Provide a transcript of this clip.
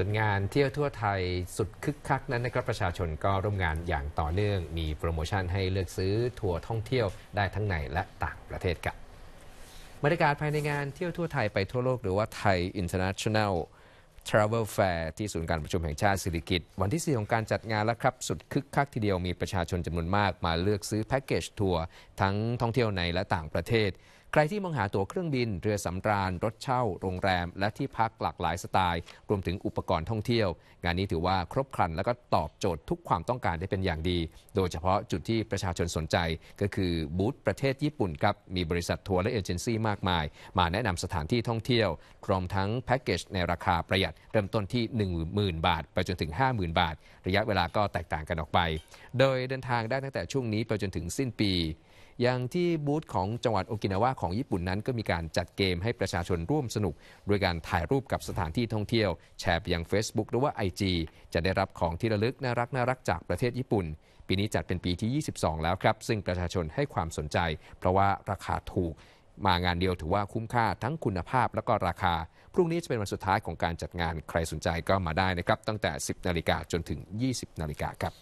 ่วนงานเที่ยวทั่วไทยสุดคึกคัก นั้นนะครับประชาชนก็ร่วมงานอย่างต่อเนื่อง มีโปรโมชั่นให้เลือกซื้อทัวร์ท่องเที่ยวได้ทั้งในและต่างประเทศกับบรรยากาศภายในงานเที่ยวทั่วไทยไปทั่วโลกหรือว่าไทยอินเตอร์เนชั่นแนลทราเวลแฟร์ที่ศูนย์การประชุมแห่งชาติสิริกิตวันที่4ของการจัดงานแล้วครับสุดคึกคักทีเดียวมีประชาชนจำนวนมาก มาเลือกซื้อแพ็กเกจทัวร์ทั้งท่องเที่ยวในและต่างประเทศใครที่มองหาตั๋วเครื่องบิน เรือสำราญ รถเช่า โรงแรม และที่พักหลากหลายสไตล์ รวมถึงอุปกรณ์ท่องเที่ยว งานนี้ถือว่าครบครัน และก็ตอบโจทย์ทุกความต้องการได้เป็นอย่างดี โดยเฉพาะจุดที่ประชาชนสนใจ ก็คือบูธประเทศญี่ปุ่นครับ มีบริษัททัวร์และเอเจนซี่มากมาย มาแนะนำสถานที่ท่องเที่ยวพร้อมทั้งแพ็กเกจในราคาประหยัดเริ่มต้นที่10,000บาท ไปจนถึง 50,000 บาท ระยะเวลาก็แตกต่างกันออกไป โดยเดินทางได้ตั้งแต่ช่วงนี้ไปจนถึงสิ้นปี อย่างที่บูธของจังหวัดโอกินาวาของญี่ปุ่นนั้นก็มีการจัดเกมให้ประชาชนร่วมสนุกโดยการถ่ายรูปกับสถานที่ท่องเที่ยว แชร์ไปยัง Facebook หรือว่า IG จะได้รับของที่ระลึก น่ารักน่ารักจากประเทศญี่ปุ่น ปีนี้จัดเป็นปีที่ 22 แล้วครับ ซึ่งประชาชนให้ความสนใจ เพราะว่าราคาถูก มางานเดียวถือว่าคุ้มค่าทั้งคุณภาพและก็ราคาพรุ่งนี้จะเป็นวันสุดท้ายของการจัดงานใครสนใจก็มาได้นะครับ ตั้งแต่ 10 นาฬิกาจนถึง 20 นาฬิกาครับ